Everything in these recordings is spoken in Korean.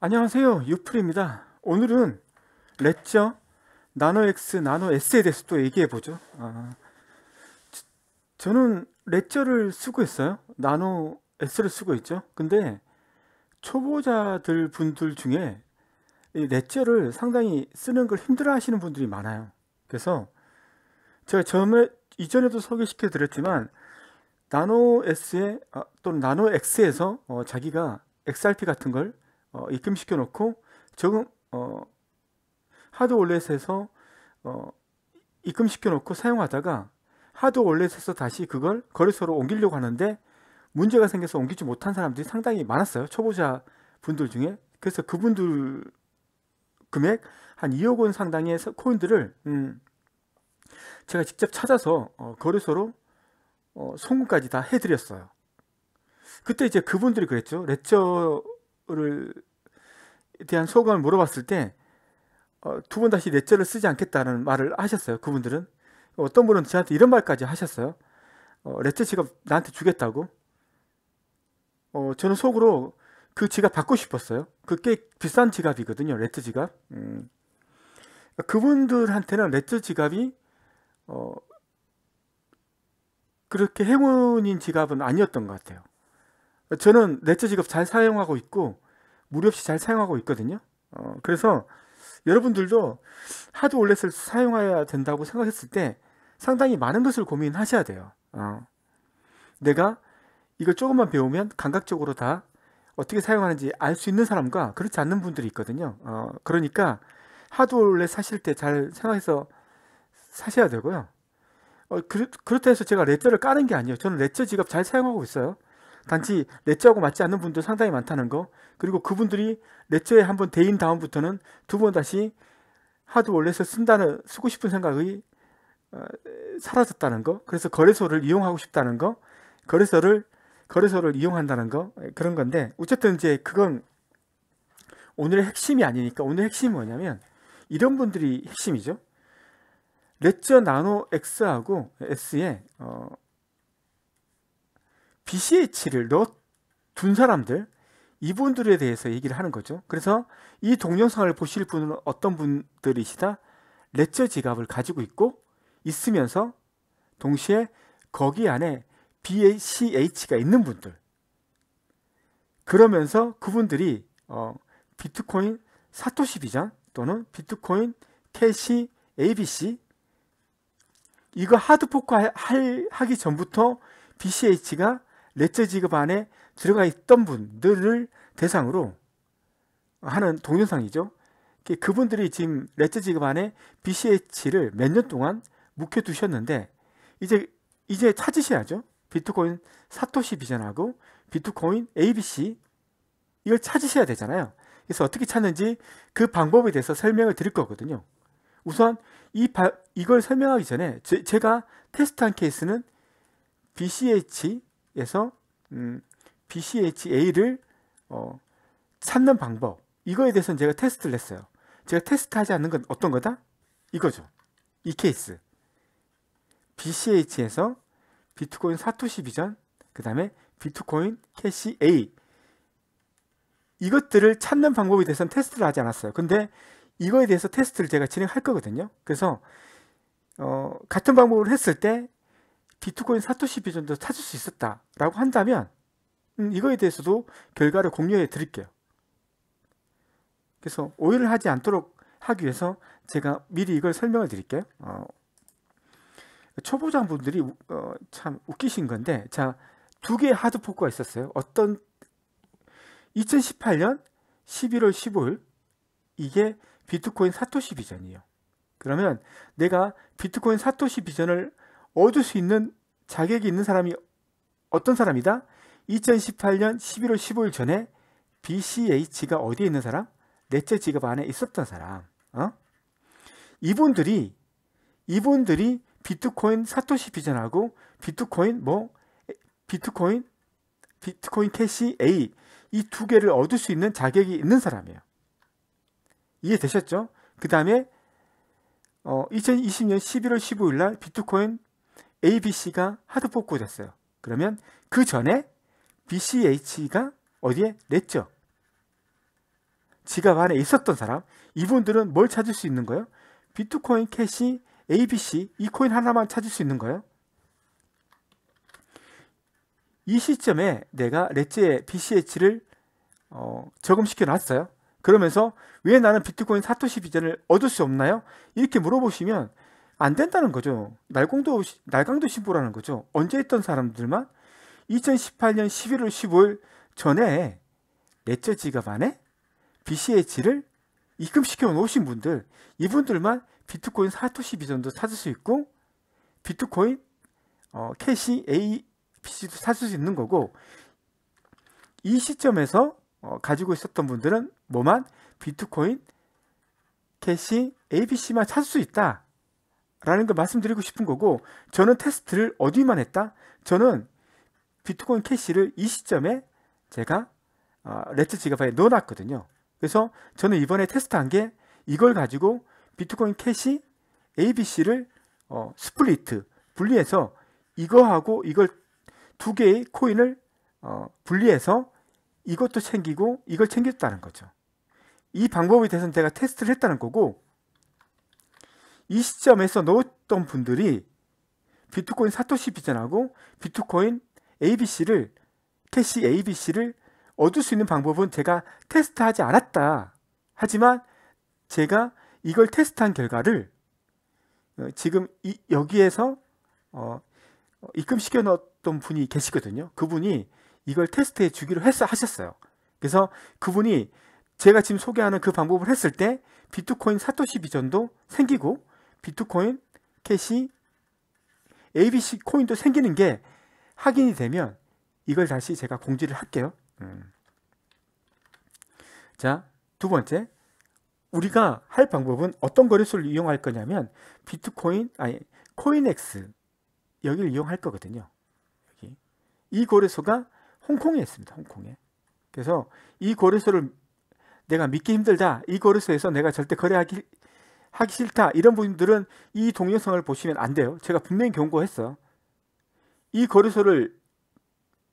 안녕하세요 유플입니다 오늘은 렛저 나노 X 나노 S에 대해서 또 얘기해 보죠 아, 저는 렛저를 쓰고 있어요 나노 S를 쓰고 있죠 근데 초보자들 분들 중에 이 렛저를 상당히 쓰는 걸 힘들어 하시는 분들이 많아요 그래서 제가 처음에 이전에도 소개시켜 드렸지만 나노 S에 아, 또는 나노 X에서 어, 자기가 XRP 같은 걸 어, 입금시켜 놓고 저금 어, 하드 올렛에서 어, 입금시켜 놓고 사용하다가 하드 올렛에서 다시 그걸 거래소로 옮기려고 하는데 문제가 생겨서 옮기지 못한 사람들이 상당히 많았어요. 초보자 분들 중에. 그래서 그분들 금액 한 2억 원 상당의 코인들을 음 제가 직접 찾아서 어 거래소로 어 송금까지 다 해드렸어요. 그때 이제 그분들이 그랬죠. 레저를 대한 소감을 물어봤을 때, 어, 두번 다시 넷째를 쓰지 않겠다는 말을 하셨어요. 그분들은. 어떤 분은 저한테 이런 말까지 하셨어요. 어, 넷째 지갑 나한테 주겠다고. 어, 저는 속으로 그 지갑 받고 싶었어요. 그게 비싼 지갑이거든요. 렛츠 지갑. 음. 그분들한테는 렛츠 지갑이 어, 그렇게 행운인 지갑은 아니었던 것 같아요. 저는 렛츠 지갑 잘 사용하고 있고 무료 없이 잘 사용하고 있거든요. 어, 그래서 여러분들도 하드 올렛을 사용해야 된다고 생각했을 때 상당히 많은 것을 고민하셔야 돼요. 어, 내가 이걸 조금만 배우면 감각적으로 다 어떻게 사용하는지 알 수 있는 사람과 그렇지 않는 분들이 있거든요. 어, 그러니까 하드 올렛 사실 때 잘 생각해서 사셔야 되고요. 어, 그, 그렇다 해서 제가 레저를 까는 게 아니에요. 저는 레저 지갑 잘 사용하고 있어요. 단지 넷째하고 맞지 않는 분들 상당히 많다는 거 그리고 그분들이 넷째에 한번 대인 다음부터는 두 번 다시 하드 원래서 쓴다는 쓰고 싶은 생각이 어, 사라졌다는 거 그래서 거래소를 이용하고 싶다는 거 거래소를 거래소를 이용한다는 거 예, 그런 건데 어쨌든 이제 그건 오늘의 핵심이 아니니까 오늘 핵심이 뭐냐면 이런 분들이 핵심이죠 레저 나노 X하고 S에 어, BCH를 넣어둔 사람들 이분들에 대해서 얘기를 하는 거죠. 그래서 이 동영상을 보실 분은 어떤 분들이시다? 레저 지갑을 가지고 있고 있으면서 동시에 거기 안에 BCH가 있는 분들 그러면서 그분들이 어, 비트코인 사토시 비장 또는 비트코인 캐시 ABC 이거 하드포크 하기 전부터 BCH가 넷째 지급 안에 들어가 있던 분들을 대상으로 하는 동영상이죠. 그분들이 지금 넷째 지급 안에 BCH를 몇 년 동안 묵혀 두셨는데 이제 이제 찾으셔야죠. 비트코인 사토시 비전하고 비트코인 ABC 이걸 찾으셔야 되잖아요. 그래서 어떻게 찾는지 그 방법에 대해서 설명을 드릴 거거든요. 우선 이 바, 이걸 설명하기 전에 제, 가 테스트한 케이스는 BCH 에서 음, BCHA를 어, 찾는 방법 이거에 대해서는 제가 테스트를 했어요. 제가 테스트하지 않는 건 어떤 거다? 이거죠. 이 케이스. BCH에서 비트코인 사토시 비전 그 다음에 비트코인 캐시 A 이것들을 찾는 방법에 대해서는 테스트를 하지 않았어요. 근데 이거에 대해서 테스트를 제가 진행할 거거든요. 그래서 어, 같은 방법을 했을 때 비트코인 사토시 비전도 찾을 수 있었다라고 한다면 음, 이거에 대해서도 결과를 공유해 드릴게요. 그래서 오해를 하지 않도록 하기 위해서 제가 미리 이걸 설명을 드릴게요. 어, 초보자분들이 어, 참 웃기신 건데 자 두 개의 하드포크가 있었어요. 어떤 2018년 11월 15일 이게 비트코인 사토시 비전이에요. 그러면 내가 비트코인 사토시 비전을 얻을 수 있는 자격이 있는 사람이 어떤 사람이다? 2018년 11월 15일 전에 BCH가 어디에 있는 사람? 넷째 지갑 안에 있었던 사람. 어? 이분들이 이분들이 비트코인 사토시 비전하고 비트코인 뭐 비트코인 비트코인 캐시 A 이 두 개를 얻을 수 있는 자격이 있는 사람이에요. 이해되셨죠? 그 다음에 어, 2020년 11월 15일 날 비트코인 ABC가 하드 뽑고 됐어요. 그러면 그 전에 BCH가 어디에 냈죠? 지갑 안에 있었던 사람 이분들은 뭘 찾을 수 있는 거예요? 비트코인 캐시 ABC 이 코인 하나만 찾을 수 있는 거예요? 이 시점에 내가 렛츠의 BCH를 어, 저금시켜 놨어요. 그러면서 왜 나는 비트코인 사토시 비전을 얻을 수 없나요? 이렇게 물어보시면 안 된다는 거죠. 날공도 날강도 신보라는 거죠. 언제 했던 사람들만 2018년 11월 15일 전에 레처 지갑 안에 BCH를 입금시켜 놓으신 분들 이분들만 비트코인 사토시 비전도 찾을 수 있고 비트코인 어, 캐시 ABC도 찾을 수 있는 거고 이 시점에서 어, 가지고 있었던 분들은 뭐만 비트코인 캐시 ABC만 찾을 수 있다. 라는 걸 말씀드리고 싶은 거고 저는 테스트를 어디만 했다? 저는 비트코인 캐시를 이 시점에 제가 어, 레트 지갑에 넣어놨거든요. 그래서 저는 이번에 테스트한 게 이걸 가지고 비트코인 캐시 ABC를 어, 스플리트 분리해서 이거하고 이걸 두 개의 코인을 어, 분리해서 이것도 챙기고 이걸 챙겼다는 거죠. 이 방법에 대해서는 제가 테스트를 했다는 거고 이 시점에서 넣었던 분들이 비트코인 사토시 비전하고 비트코인 ABC를 캐시 ABC를 얻을 수 있는 방법은 제가 테스트하지 않았다. 하지만 제가 이걸 테스트한 결과를 어, 지금 이, 여기에서 어, 입금시켜 넣었던 분이 계시거든요. 그분이 이걸 테스트해 주기로 했어 하셨어요. 그래서 그분이 제가 지금 소개하는 그 방법을 했을 때 비트코인 사토시 비전도 생기고 비트코인, 캐시, ABC 코인도 생기는 게 확인이 되면 이걸 다시 제가 공지를 할게요. 음. 자, 두 번째. 우리가 할 방법은 어떤 거래소를 이용할 거냐면 비트코인, 아니 코인엑스 여기를 이용할 거거든요. 여기. 이 거래소가 홍콩에 있습니다. 홍콩에. 그래서 이 거래소를 내가 믿기 힘들다. 이 거래소에서 내가 절대 거래하기 하기 싫다 이런 분들은 이 동영상을 보시면 안 돼요. 제가 분명히 경고했어요. 이 거래소를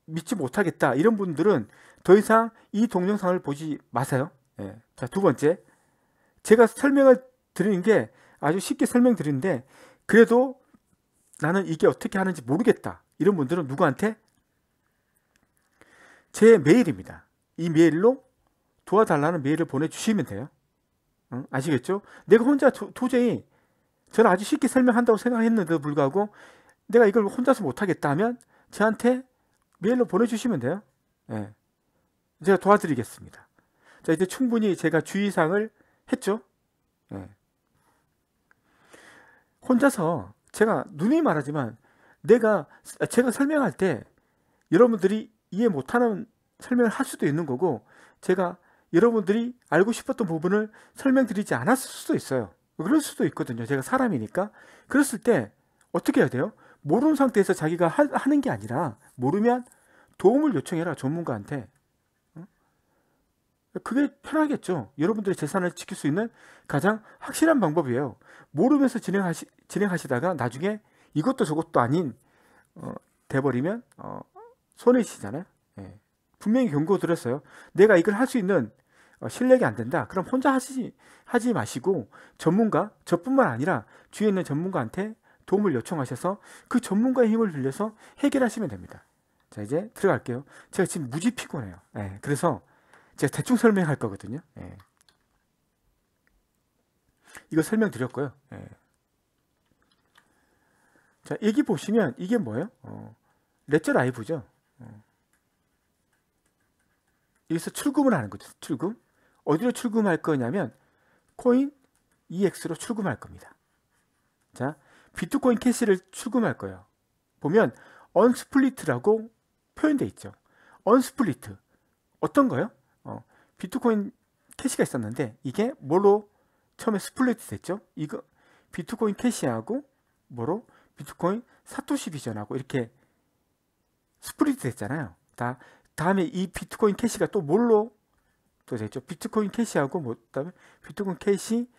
믿지 못하겠다 이런 분들은 더 이상 이 동영상을 보지 마세요. 예. 자, 두 번째. 제가 설명을 드리는 게 아주 쉽게 설명드리는데 그래도 나는 이게 어떻게 하는지 모르겠다. 이런 분들은 누구한테? 제 메일입니다. 이 메일로 도와달라는 메일을 보내주시면 돼요. 응? 아시겠죠? 내가 혼자 도, 도저히 저는 아주 쉽게 설명한다고 생각했는데도 불구하고 내가 이걸 혼자서 못하겠다 하면 저한테 메일로 보내주시면 돼요. 예. 제가 도와드리겠습니다. 자, 이제 충분히 제가 주의사항을 했죠. 예. 혼자서 제가 눈이 말하지만 내가 제가 설명할 때 여러분들이 이해 못하는 설명을 할 수도 있는 거고 제가 여러분들이 알고 싶었던 부분을 설명드리지 않았을 수도 있어요. 그럴 수도 있거든요. 제가 사람이니까. 그랬을 때 어떻게 해야 돼요? 모르는 상태에서 자기가 하, 는게 아니라 모르면 도움을 요청해라 전문가한테. 그게 편하겠죠. 여러분들의 재산을 지킬 수 있는 가장 확실한 방법이에요. 모르면서 진행하시, 진행하시다가 나중에 이것도 저것도 아닌 어, 돼버리면 어, 손해시잖아요. 예. 분명히 경고 드렸어요. 내가 이걸 할 수 있는 어, 실력이 안 된다. 그럼 혼자 하지, 하지 마시고 전문가, 저뿐만 아니라 주위에 있는 전문가한테 도움을 요청하셔서 그 전문가의 힘을 빌려서 해결하시면 됩니다. 자, 이제 들어갈게요. 제가 지금 무지 피곤해요. 예, 그래서 제가 대충 설명할 거거든요. 예. 이거 설명드렸고요. 예. 자, 여기 보시면 이게 뭐예요? 어, 렛저 라이브죠. 어. 여기서 출금을 하는 거죠. 출금. 어디로 출금할 거냐면 코인 EX로 출금할 겁니다. 자, 비트코인 캐시를 출금할 거예요. 보면 언스플리트라고 표현되어 있죠. 언스플리트 어떤 거요? 어, 비트코인 캐시가 있었는데 이게 뭐로 처음에 스플리트 됐죠? 이거 비트코인 캐시하고 뭐로 비트코인 사토시 비전하고 이렇게 스플리트 됐잖아요. 다 다음에 이 비트코인 캐시가 또 뭘로 또 됐죠. 비트코인 캐시하고 뭐 그다음에 비트코인 캐시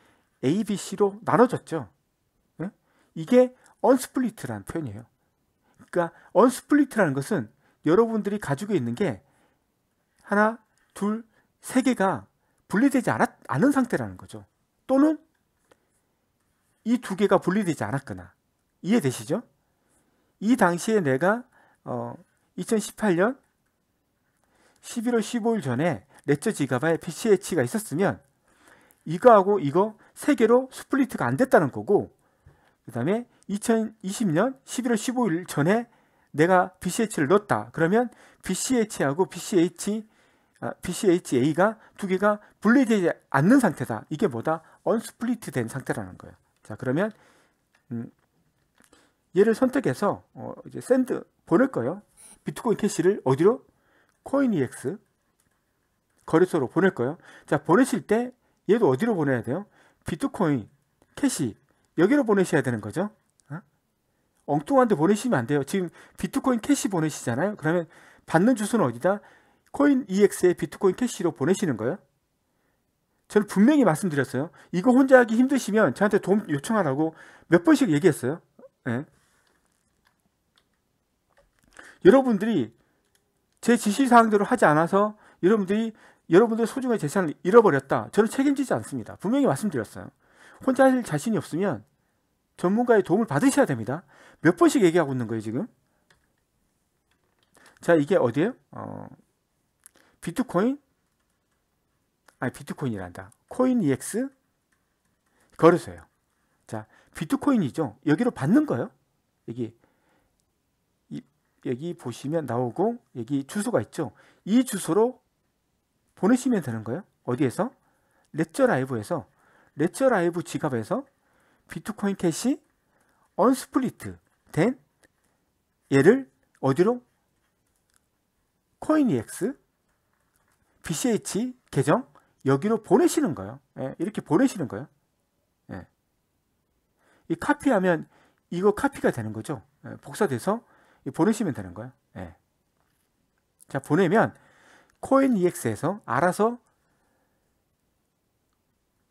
ABC로 나눠졌죠. 네? 이게 언스플리트라는 표현이에요. 그러니까 언스플리트라는 것은 여러분들이 가지고 있는 게 하나, 둘, 세 개가 분리되지 않았, 않은 상태라는 거죠. 또는 이 두 개가 분리되지 않았거나 이해되시죠? 이 당시에 내가 어, 2018년 11월 15일 전에 넷째 지갑에 가 BCH가 있었으면 이거하고 이거 세 개로 스플리트가 안 됐다는 거고 그 다음에 2020년 11월 15일 전에 내가 BCH를 넣었다. 그러면 BCH하고 BCH, BCHA가 두 개가 분리되지 않는 상태다. 이게 뭐다? 언스플리트 된 상태라는 거예요. 자, 그러면 음, 얘를 선택해서 어, 이제 샌드 보낼 거예요. 비트코인 캐시를 어디로? 코인 EX 거래소로 보낼 거예요. 자, 보내실 때 얘도 어디로 보내야 돼요? 비트코인, 캐시 여기로 보내셔야 되는 거죠. 어? 엉뚱한 데 보내시면 안 돼요. 지금 비트코인 캐시 보내시잖아요. 그러면 받는 주소는 어디다? 코인 EX에 비트코인 캐시로 보내시는 거예요. 저는 분명히 말씀드렸어요. 이거 혼자 하기 힘드시면 저한테 도움 요청하라고 몇 번씩 얘기했어요. 네. 여러분들이 제 지시사항대로 하지 않아서 여러분들이 여러분들의 소중한 재산을 잃어버렸다. 저는 책임지지 않습니다. 분명히 말씀드렸어요. 혼자 할 자신이 없으면 전문가의 도움을 받으셔야 됩니다. 몇 번씩 얘기하고 있는 거예요, 지금? 자, 이게 어디예요? 어, 비트코인? 아니, 비트코인이란다. 코인 EX? 걸으세요. 자, 비트코인이죠. 여기로 받는 거예요. 여기 여기 보시면 나오고 여기 주소가 있죠. 이 주소로 보내시면 되는 거예요. 어디에서? 렛처 라이브에서 렛처 라이브 지갑에서 비트코인 캐시 언스플리트 된 얘를 어디로? 코인EX BCH 계정 여기로 보내시는 거예요. 예, 이렇게 보내시는 거예요. 예. 이 카피하면 이거 카피가 되는 거죠. 예, 복사돼서 보내시면 되는 거예요. 예. 자 보내면 코인 EX에서 알아서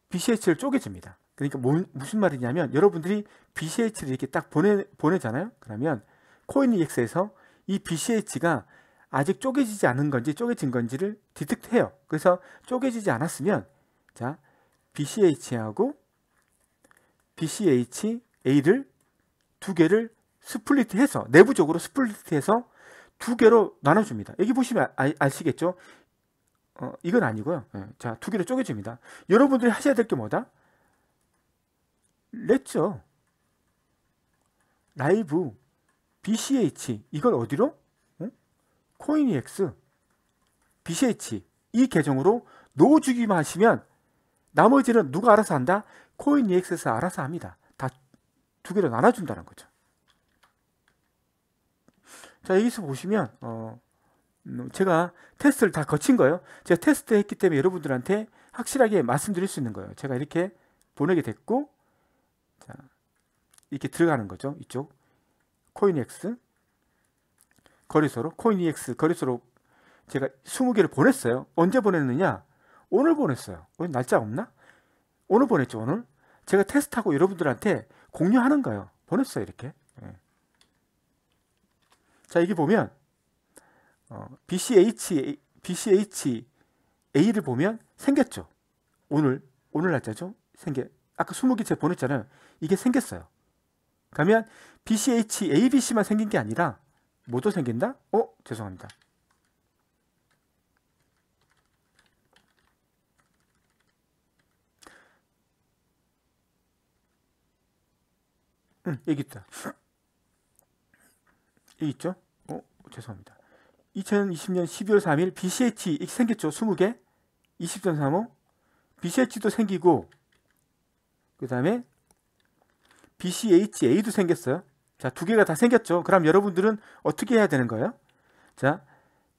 BCH를 쪼개줍니다. 그러니까 뭐, 무슨 말이냐면 여러분들이 BCH를 이렇게 딱 보내, 보내잖아요. 그러면 코인 EX에서 이 BCH가 아직 쪼개지지 않은 건지 쪼개진 건지를 디텍트해요. 그래서 쪼개지지 않았으면 자 BCH하고 BCHA를 두 개를 스플릿해서 내부적으로 스플릿해서 두 개로 나눠줍니다. 여기 보시면 아, 아, 아시겠죠? 어, 이건 아니고요. 예, 자, 두 개로 쪼개줍니다. 여러분들이 하셔야 될 게 뭐다? 렛죠. 라이브 BCH 이걸 어디로? 응? 코인이엑스 BCH 이 계정으로 넣어주기만 하시면 나머지는 누가 알아서 한다? 코인이엑스에서 알아서 합니다. 다 두 개로 나눠준다는 거죠. 자, 여기서 보시면 어, 음, 제가 테스트를 다 거친 거예요. 제가 테스트 했기 때문에 여러분들한테 확실하게 말씀드릴 수 있는 거예요. 제가 이렇게 보내게 됐고 자, 이렇게 들어가는 거죠. 이쪽 코인엑스 거래소로 코인엑스 거래소로 제가 20개를 보냈어요. 언제 보냈느냐? 오늘 보냈어요. 오늘 날짜 없나? 오늘 보냈죠. 오늘 제가 테스트하고 여러분들한테 공유하는 거예요. 보냈어요. 이렇게 자, 여기 보면 어, BCH BCH A를 보면 생겼죠. 오늘 오늘 날짜죠. 생겨. 아까 20개 제 보냈잖아요. 이게 생겼어요. 그러면 BCH ABC만 생긴 게 아니라 뭐도 생긴다? 어, 죄송합니다. 응, 여기 있다. 여기 있죠? 죄송합니다. 2020년 12월 3일 BCH 생겼죠. 20개 20.35 BCH도 생기고 그 다음에 BCHA도 생겼어요. 자, 두 개가 다 생겼죠. 그럼 여러분들은 어떻게 해야 되는 거예요? 자,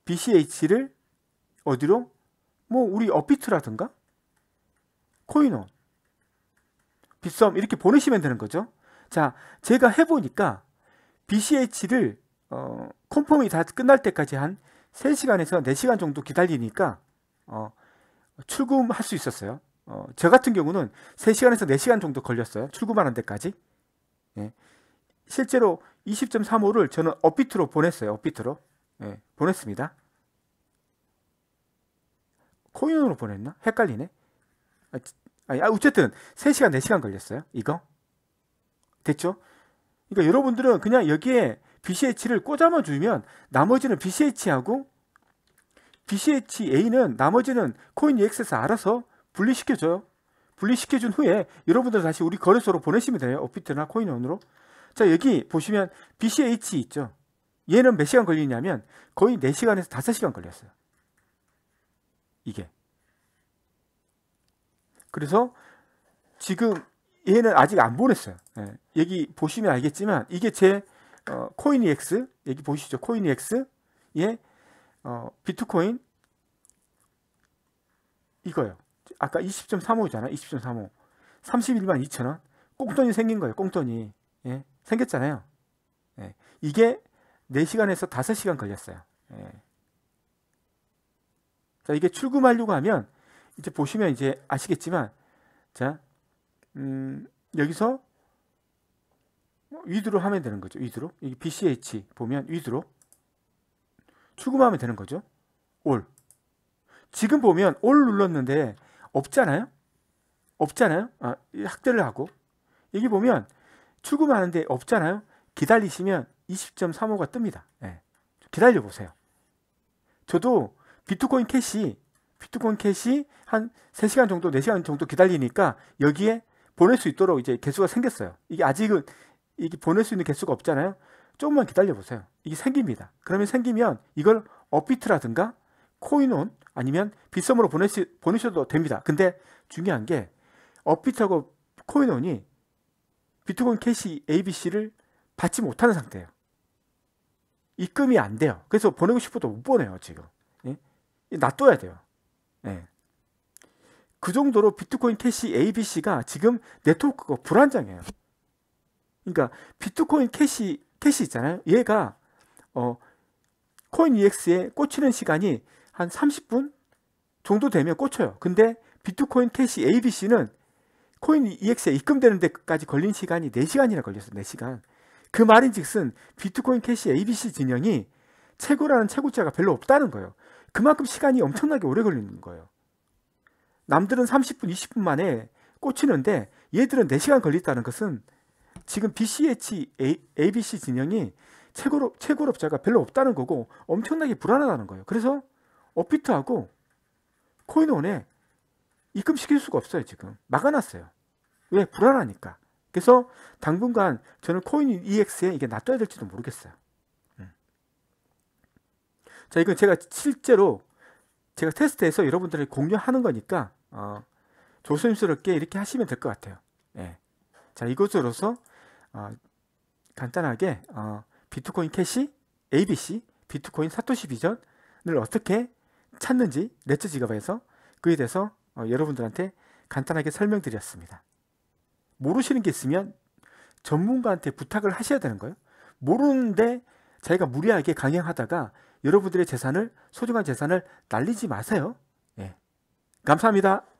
BCH를 어디로? 뭐 우리 업비트라든가 코인원, 빗썸 이렇게 보내시면 되는 거죠. 자, 제가 해보니까 BCH를 어, 폼폼이 다 끝날 때까지 한 3시간에서 4시간 정도 기다리니까 어, 출금할 수 있었어요. 어, 저 같은 경우는 3시간에서 4시간 정도 걸렸어요. 출금하는 데까지. 예. 실제로 20.35를 저는 업비트로 보냈어요. 업비트로. 예, 보냈습니다. 코인으로 보냈나? 헷갈리네. 아 아, 어쨌든 3시간, 4시간 걸렸어요. 이거. 됐죠? 그러니까 여러분들은 그냥 여기에 BCH를 꼬잡아 주면 나머지는 BCH하고 BCHA는 나머지는 코인 EX에서 알아서 분리시켜줘요. 분리시켜준 후에 여러분들 다시 우리 거래소로 보내시면 돼요. 업비트나 코인원으로. 자 여기 보시면 BCH 있죠. 얘는 몇 시간 걸리냐면 거의 4시간에서 5시간 걸렸어요. 이게. 그래서 지금 얘는 아직 안 보냈어요. 예, 여기 보시면 알겠지만 이게 제 어, 코인EX 얘기 보이시죠? 코인EX 예 어, 비트코인 이거요. 아까 20.35잖아. 20.35. 31만 2천 원. 꽁돈이 생긴 거예요. 꽁돈이 예, 생겼잖아요. 예, 이게 4시간에서 5시간 걸렸어요. 예. 자, 이게 출금하려고 하면 이제 보시면 이제 아시겠지만 자, 음, 여기서 어, 위드로 하면 되는 거죠. 위드로. 이 BCH 보면 위드로 출금하면 되는 거죠. 올. 지금 보면 올 눌렀는데 없잖아요. 없잖아요. 아, 학대를 하고 여기 보면 출금하는데 없잖아요. 기다리시면 20.35가 뜹니다. 예. 기다려 보세요. 저도 비트코인 캐시 비트코인 캐시 한 3시간 정도 4시간 정도 기다리니까 여기에 보낼 수 있도록 이제 개수가 생겼어요. 이게 아직은 이게 보낼 수 있는 개수가 없잖아요. 조금만 기다려 보세요. 이게 생깁니다. 그러면 생기면 이걸 업비트라든가 코인온 아니면 빗썸으로 보내시, 보내셔도 됩니다. 근데 중요한 게 업비트하고 코인온이 비트코인 캐시 ABC를 받지 못하는 상태예요. 입금이 안 돼요. 그래서 보내고 싶어도 못 보내요, 지금. 예? 놔둬야 돼요. 예. 그 정도로 비트코인 캐시 ABC가 지금 네트워크가 불안정해요. 그러니까 비트코인 캐시 캐시 있잖아요. 얘가 어 코인 EX에 꽂히는 시간이 한 30분 정도 되면 꽂혀요. 근데 비트코인 캐시 ABC는 코인 EX에 입금되는 데까지 걸린 시간이 4시간이나 걸렸어. 4시간. 그 말인즉슨 비트코인 캐시 ABC 진영이 최고라는 최고치가 별로 없다는 거예요. 그만큼 시간이 엄청나게 오래 걸리는 거예요. 남들은 30분, 20분 만에 꽂히는데 얘들은 4시간 걸린다는 것은 지금 BCH ABC 진영이 최고롭 최고롭자가 별로 없다는 거고 엄청나게 불안하다는 거예요. 그래서 업비트하고 코인원에 입금시킬 수가 없어요. 지금 막아놨어요. 왜 불안하니까. 그래서 당분간 저는 코인 EX에 이게 놔둬야 될지도 모르겠어요. 음. 자, 이건 제가 실제로 제가 테스트해서 여러분들이 공유하는 거니까 어, 조심스럽게 이렇게 하시면 될 것 같아요. 예. 자, 이것으로서 어, 간단하게 어, 비트코인 캐시, ABC, 비트코인 사토시 비전을 어떻게 찾는지 넷츠 지갑에서 그에 대해서 어, 여러분들한테 간단하게 설명드렸습니다. 모르시는 게 있으면 전문가한테 부탁을 하셔야 되는 거예요. 모르는데 자기가 무리하게 강행하다가 여러분들의 재산을 소중한 재산을 날리지 마세요. 예. 감사합니다.